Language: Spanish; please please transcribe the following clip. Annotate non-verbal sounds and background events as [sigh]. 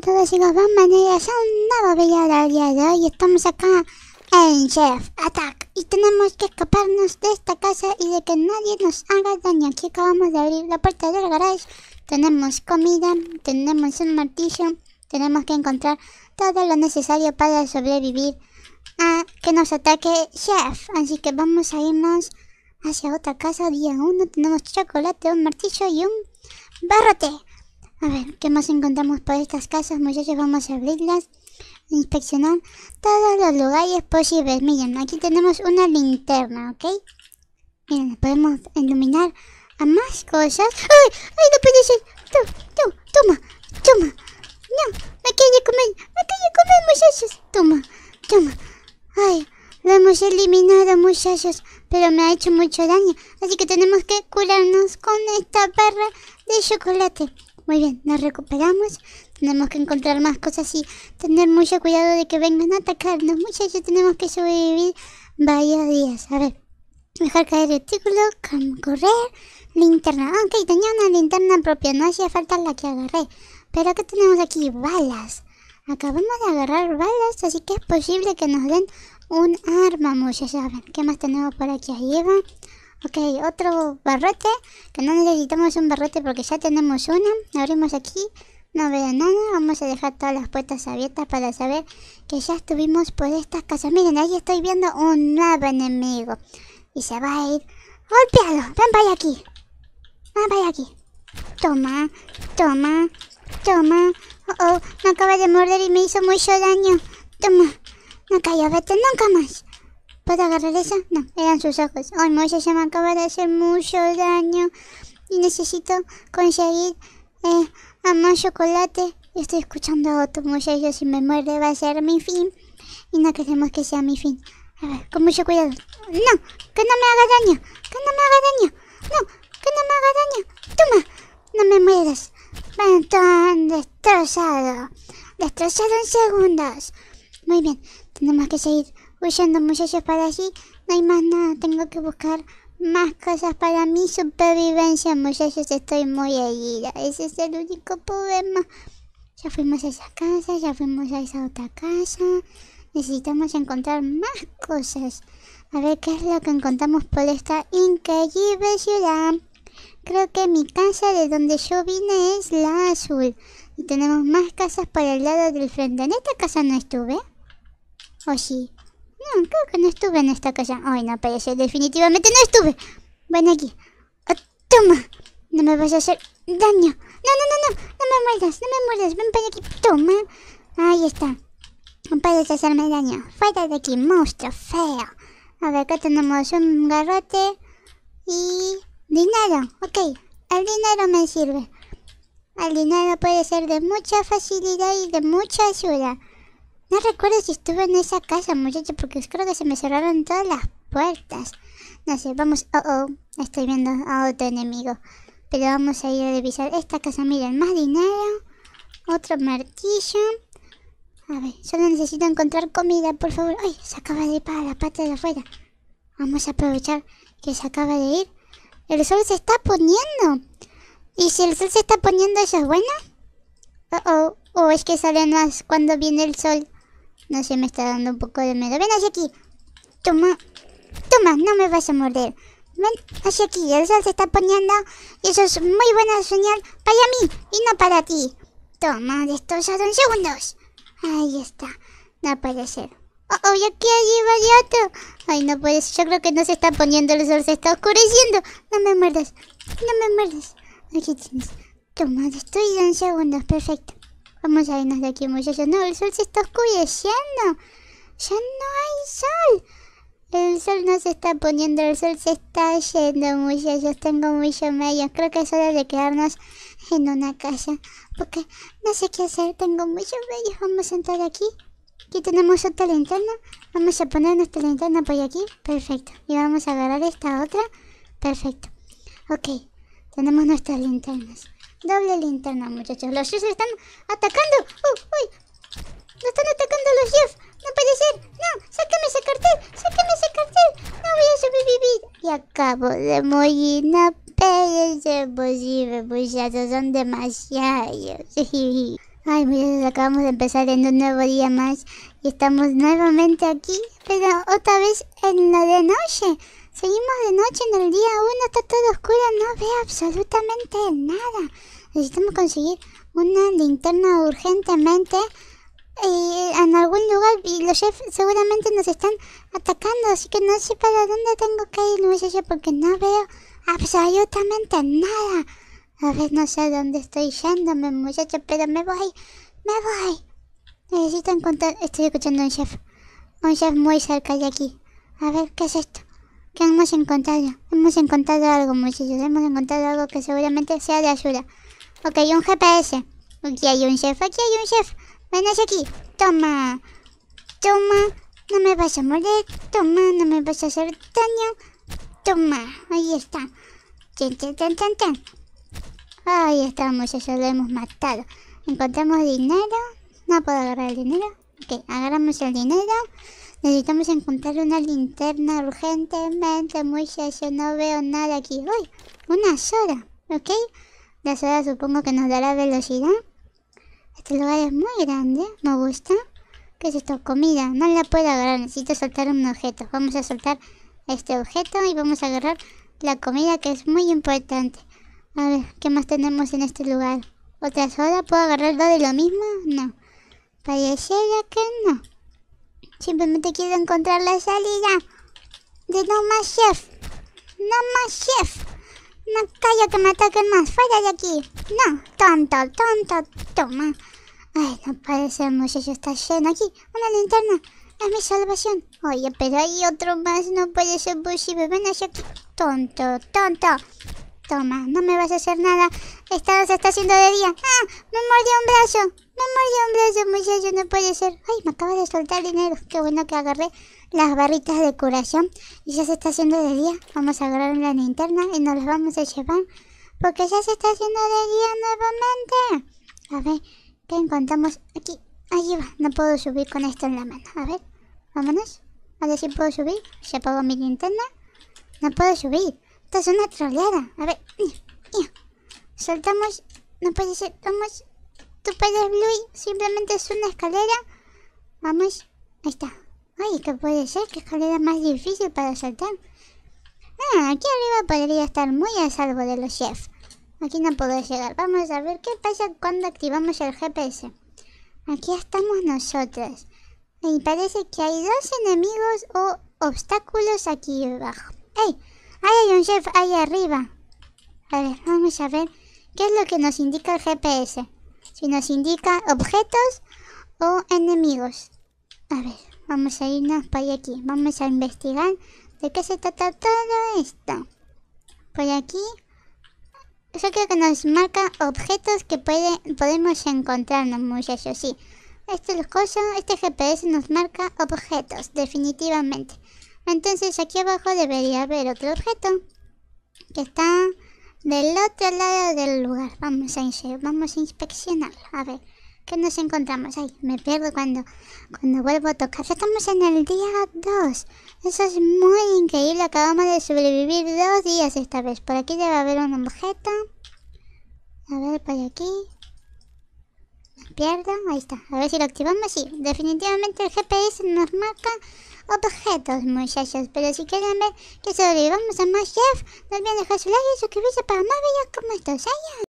a todos, los maneras a un nuevo video del día de hoy. Estamos acá en Chef Attack. Y tenemos que escaparnos de esta casa y de que nadie nos haga daño. Aquí acabamos de abrir la puerta del garage. Tenemos comida, tenemos un martillo. Tenemos que encontrar todo lo necesario para sobrevivir a que nos ataque Chef. Así que vamos a irnos hacia otra casa. Día 1 tenemos chocolate, un martillo y un barrote. A ver, ¿qué más encontramos por estas casas, muchachos? Pues Vamos a abrirlas, inspeccionar todos los lugares posibles. Miren, aquí tenemos una linterna, ¿ok? Miren, podemos iluminar a más cosas. ¡Ay! ¡Ay, no puede ser! ¡Toma! ¡Toma! ¡Toma! ¡No! ¡Me quiere comer! ¡Me quiere comer, muchachos! ¡Toma! ¡Toma! ¡Ay! Lo hemos eliminado, muchachos, pero me ha hecho mucho daño. Así que tenemos que curarnos con esta barra de chocolate. Muy bien, nos recuperamos. Tenemos que encontrar más cosas y tener mucho cuidado de que vengan a atacarnos. Muchachos, tenemos que sobrevivir varios días. A ver, dejar caer el título, correr, linterna. aunque tenía una linterna propia, no hacía falta la que agarré. Pero que tenemos aquí? Balas. Acabamos de agarrar balas, así que es posible que nos den un arma, muchachos. A ver, ¿qué más tenemos por aquí arriba? Ok, otro barrote. que no necesitamos un barrote porque ya tenemos uno Abrimos aquí, no veo nada. Vamos a dejar todas las puertas abiertas para saber que ya estuvimos por estas casas. Miren, ahí estoy viendo un nuevo enemigo. Y se va a ir golpeado. Ven, vaya aquí. Ven, vaya aquí. Toma, toma, toma. Oh, oh, me acaba de morder y me hizo mucho daño. Toma, no cayó, vete nunca más. ¿Puedo agarrar eso? No, eran sus ojos. Ay, oh, Mocha, ya me acaba de hacer mucho daño. Y necesito conseguir eh, más chocolate. estoy escuchando a otro yo Si me muerde va a ser mi fin. Y no queremos que sea mi fin. A ver, con mucho cuidado. No, que no me haga daño. Que no me haga daño. No, que no me haga daño. Toma, no me mueras. Van tan destrozado. Destrozado en segundos. Muy bien, tenemos que seguir huyendo muchachos para allí. No hay más nada, tengo que buscar más cosas para mi supervivencia muchachos. Estoy muy herida, ese es el único problema. Ya fuimos a esa casa, ya fuimos a esa otra casa. Necesitamos encontrar más cosas. A ver qué es lo que encontramos por esta increíble ciudad. Creo que mi casa de donde yo vine es la azul. Y tenemos más casas para el lado del frente. En esta casa no estuve. ¿O sí? no, hmm, creo que no estuve en esta casa. Ay, no, parece definitivamente no estuve. Ven aquí. Ah, toma. No me vas a hacer daño. No, no, no, no. No me muerdas, no me muerdas. Ven para aquí. Toma. Ahí está. No puedes hacerme daño. Fuera de aquí, monstruo feo. A ver, acá tenemos un garrote y dinero. Ok, el dinero me sirve. El dinero puede ser de mucha facilidad y de mucha ayuda. No recuerdo si estuve en esa casa, muchachos, porque creo que se me cerraron todas las puertas. No sé, vamos... Oh, oh, estoy viendo a otro enemigo. Pero vamos a ir a revisar esta casa. Miren, más dinero. Otro martillo. A ver, solo necesito encontrar comida, por favor. ¡Ay! Se acaba de ir para la parte de afuera. Vamos a aprovechar que se acaba de ir. El sol se está poniendo. ¿Y si el sol se está poniendo, eso es bueno? Oh, oh. O oh, es que sale más cuando viene el sol. No sé, me está dando un poco de miedo. Ven hacia aquí. Toma. Toma, no me vas a morder. Ven hacia aquí. El sol se está poniendo. Y eso es muy buena señal para mí y no para ti. Toma, ya son segundos. Ahí está. No puede ser. Oh, oh yo aquí allí otro. Ay, no puedes. Yo creo que no se está poniendo el sol. Se está oscureciendo. No me muerdas. No me muerdas. Aquí tienes. Toma, ya son segundos. Perfecto. Vamos a irnos de aquí, muchachos. No, el sol se está oscureciendo. Ya no hay sol. El sol no se está poniendo, el sol se está yendo, muchachos. Tengo muchos medios, Creo que es hora de quedarnos en una casa. Porque no sé qué hacer. Tengo muchos medios Vamos a entrar aquí. Aquí tenemos otra linterna. Vamos a poner nuestra linterna por aquí. Perfecto. Y vamos a agarrar esta otra. Perfecto. Ok. Tenemos nuestras linternas. Doble linterna, muchachos. Los Jeffs están atacando. ¡Uy! uy! ¡No están atacando los Jeffs! ¡No puede ser! ¡No! ¡Sácame ese cartel! ¡Sácame ese cartel! ¡No voy a sobrevivir! Y acabo de morir. No puede ser posible, muchachos. Son demasiados. [laughs] Ay, muchachos, acabamos de empezar en un nuevo día más. Y estamos nuevamente aquí. Pero otra vez en la de noche. Seguimos de noche en el día 1, está todo oscuro, no veo absolutamente nada. Necesitamos conseguir una linterna urgentemente eh, en algún lugar y los chefs seguramente nos están atacando, así que no sé para dónde tengo que ir, muchachos, porque no veo absolutamente nada. A ver, no sé dónde estoy yéndome, muchachos, pero me voy, me voy. Necesito encontrar... Estoy escuchando a un chef. Un chef muy cerca de aquí. A ver, ¿qué es esto? que hemos encontrado. Hemos encontrado algo, muchachos. Hemos encontrado algo que seguramente sea de ayuda. Ok, un GPS. Aquí hay un chef, aquí hay un chef. Ven aquí. Toma. Toma. No me vas a moler. Toma. No me vas a hacer daño. Toma. Ahí está. Ten, ten, ten, ten, Ahí está, muchachos. Lo hemos matado. Encontramos dinero. No puedo agarrar el dinero. Ok, agarramos el dinero. Necesitamos encontrar una linterna urgentemente, muy Yo No veo nada aquí. ¡Uy! Una soda, ¿ok? La soda supongo que nos dará velocidad. Este lugar es muy grande, me gusta. ¿Qué es esto? Comida. No la puedo agarrar, necesito soltar un objeto. Vamos a soltar este objeto y vamos a agarrar la comida que es muy importante. A ver, ¿qué más tenemos en este lugar? ¿Otra soda? ¿Puedo agarrar dos de lo mismo? No. Pareciera que no. Simplemente quiero encontrar la salida de No Más Chef. No Más Chef. No callo que me ataquen más. Fuera de aquí. No, tonto, tonto. Toma. Ay, no parece ser! muchacho está lleno aquí. Una linterna. Es mi salvación. Oye, pero hay otro más. No puede ser posible. Ven hacia aquí. Tonto, tonto. Toma, no me vas a hacer nada. Está, se está haciendo de día. ¡Ah! Me mordió un brazo. Me mordió un brazo, muchacho. No puede ser. Ay, me acaba de soltar dinero. Qué bueno que agarré las barritas de curación. Y ya se está haciendo de día. Vamos a agarrar una linterna y nos las vamos a llevar. Porque ya se está haciendo de día nuevamente. A ver, ¿qué encontramos aquí? Allí va. No puedo subir con esto en la mano. A ver, vámonos. ver si puedo subir. Se apagó mi linterna. No puedo subir. Esta es una troleada. A ver. Eh, eh. Saltamos. No puede ser. Vamos. Tú puedes, Bluey, Simplemente es una escalera. Vamos. Ahí está. Ay, ¿qué puede ser? ¿Qué escalera más difícil para saltar? Ah, aquí arriba podría estar muy a salvo de los chefs. Aquí no puedo llegar. Vamos a ver qué pasa cuando activamos el GPS. Aquí estamos nosotros. Y parece que hay dos enemigos o obstáculos aquí abajo. ¡Ey! Ahí hay un chef ahí arriba. A ver, vamos a ver qué es lo que nos indica el GPS. Si nos indica objetos o enemigos. A ver, vamos a irnos para aquí. Vamos a investigar de qué se trata todo esto. Por aquí. Yo creo que nos marca objetos que puede, podemos encontrarnos, muchachos. Sí, es cosas, este GPS nos marca objetos, definitivamente. Entonces aquí abajo debería haber otro objeto que está del otro lado del lugar. Vamos a, vamos a inspeccionarlo. A ver, ¿qué nos encontramos? ahí. me pierdo cuando, cuando vuelvo a tocar. Estamos en el día 2. Eso es muy increíble. Acabamos de sobrevivir dos días esta vez. Por aquí debe haber un objeto. A ver, por aquí. pierdo. Ahí está. A ver si lo activamos. Sí, definitivamente el GPS nos marca objetos, muchachos. Pero si quieren ver que sobrevivamos a más chef, no olviden dejar su like y suscribirse para más videos como estos. años.